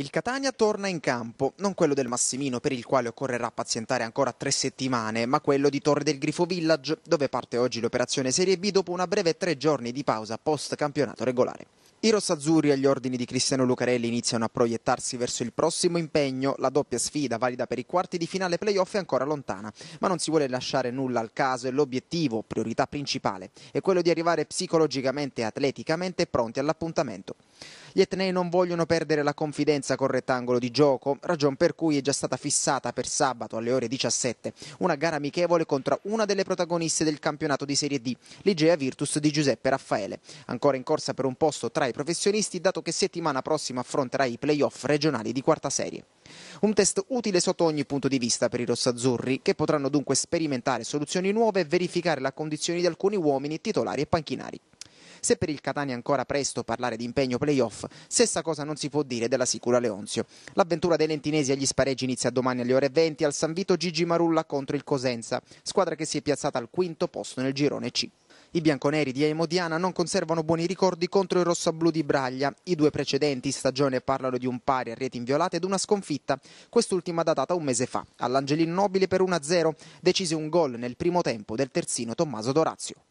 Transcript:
Il Catania torna in campo, non quello del Massimino per il quale occorrerà pazientare ancora tre settimane, ma quello di Torre del Grifo Village, dove parte oggi l'operazione Serie B dopo una breve tre giorni di pausa post campionato regolare. I rossazzurri agli ordini di Cristiano Lucarelli iniziano a proiettarsi verso il prossimo impegno, la doppia sfida valida per i quarti di finale playoff è ancora lontana, ma non si vuole lasciare nulla al caso e l'obiettivo, priorità principale, è quello di arrivare psicologicamente e atleticamente pronti all'appuntamento. Gli etnei non vogliono perdere la confidenza col rettangolo di gioco, ragion per cui è già stata fissata per sabato alle ore 17 una gara amichevole contro una delle protagoniste del campionato di Serie D, l'Igea Virtus di Giuseppe Raffaele, ancora in corsa per un posto tra i professionisti dato che settimana prossima affronterà i playoff regionali di quarta serie. Un test utile sotto ogni punto di vista per i rossazzurri, che potranno dunque sperimentare soluzioni nuove e verificare la condizione di alcuni uomini titolari e panchinari. Se per il Catania ancora presto parlare di impegno playoff, stessa cosa non si può dire della Sicura Leonzio. L'avventura dei lentinesi agli spareggi inizia domani alle ore 20 al San Vito Gigi Marulla contro il Cosenza, squadra che si è piazzata al quinto posto nel girone C. I bianconeri di Aimodiana non conservano buoni ricordi contro il rossoblu di Braglia. I due precedenti stagione parlano di un pari a reti inviolate ed una sconfitta, quest'ultima datata un mese fa. All'Angelino Nobile per 1-0 decise un gol nel primo tempo del terzino Tommaso Dorazio.